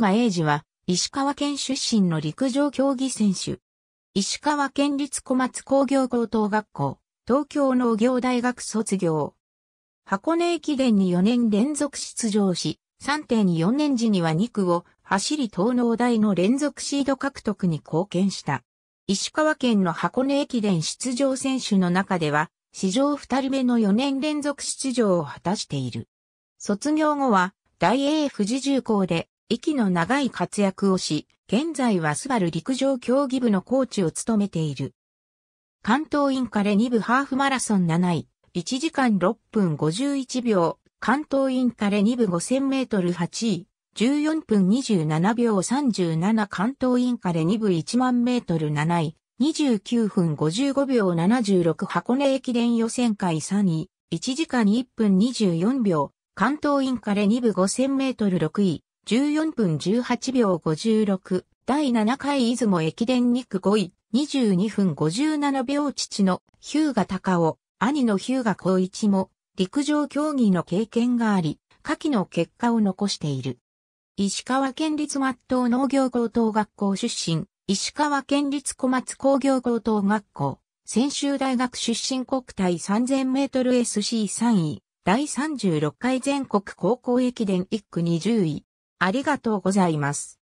ガ・エ英二は、石川県出身の陸上競技選手。石川県立小松工業高等学校、東京農業大学卒業。箱根駅伝に4年連続出場し、3.4年時には2区を走り東農大の連続シード獲得に貢献した。石川県の箱根駅伝出場選手の中では、史上2人目の4年連続出場を果たしている。卒業後は、大英富士重工で息の長い活躍をし、現在はスバル陸上競技部のコーチを務めている。関東インカレ2部ハーフマラソン7位、1時間6分51秒、関東インカレ2部5000メートル8位、14分27秒37関東インカレ2部1万メートル7位、29分55秒76箱根駅伝予選会3位、1時間1分24秒、関東インカレ2部5000メートル6位、14分18秒56、第7回出雲駅伝2区5位、22分57秒父のヒューガ高尾、兄のヒューガ高一も、陸上競技の経験があり、下記の結果を残している。石川県立松東農業高等学校出身、石川県立小松工業高等学校、専修大学出身国体3000メートル SC3 位、第36回全国高校駅伝1区20位、ありがとうございます。